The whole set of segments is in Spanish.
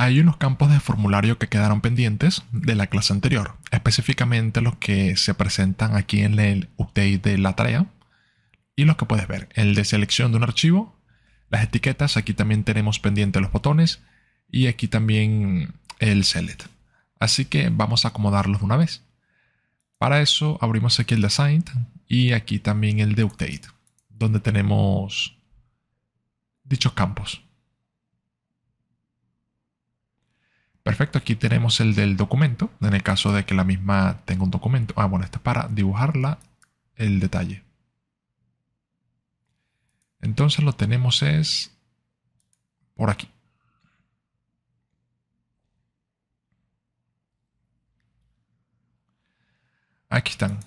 Hay unos campos de formulario que quedaron pendientes de la clase anterior, específicamente los que se presentan aquí en el update de la tarea y los que puedes ver, el de selección de un archivo, las etiquetas, aquí también tenemos pendientes los botones y aquí también el select. Así que vamos a acomodarlos de una vez. Para eso abrimos aquí el de assigned y aquí también el de Update, donde tenemos dichos campos. Perfecto, aquí tenemos el del documento, en el caso de que la misma tenga un documento. Ah, bueno, esto es para dibujarla el detalle. Entonces lo tenemos es por aquí. Aquí están.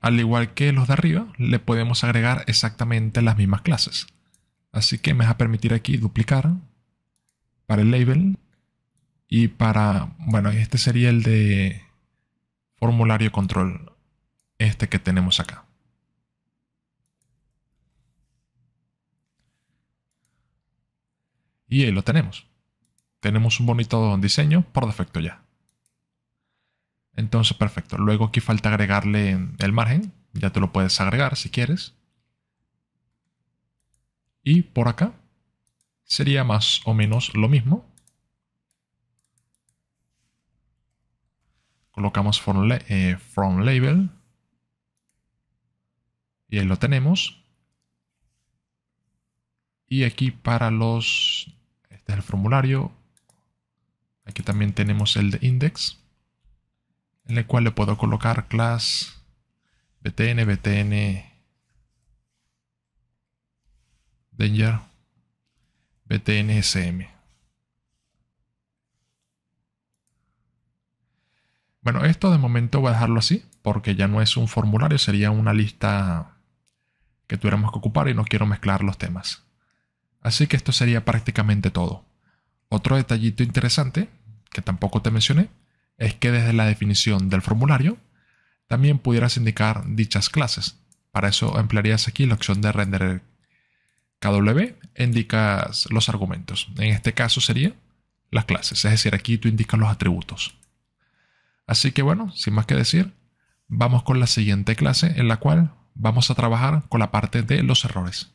Al igual que los de arriba, le podemos agregar exactamente las mismas clases. Así que me va a permitir aquí duplicar para el label y para, bueno, este sería el de formulario control, este que tenemos acá. Y ahí lo tenemos. Tenemos un bonito diseño por defecto ya. Entonces, perfecto. Luego aquí falta agregarle el margen. Ya te lo puedes agregar si quieres. Y por acá sería más o menos lo mismo. colocamos eh, from, label y ahí lo tenemos. Y aquí para los, este es el formulario, aquí también tenemos el de index, en el cual le puedo colocar class btn, btn danger, btn sm. Bueno, esto de momento voy a dejarlo así, porque ya no es un formulario, sería una lista que tuviéramos que ocupar y no quiero mezclar los temas. Así que esto sería prácticamente todo. Otro detallito interesante, que tampoco te mencioné, es que desde la definición del formulario también pudieras indicar dichas clases. Para eso emplearías aquí la opción de render KW indicas los argumentos. En este caso sería las clases, es decir, aquí tú indicas los atributos. Así que bueno, sin más que decir, vamos con la siguiente clase en la cual vamos a trabajar con la parte de los errores.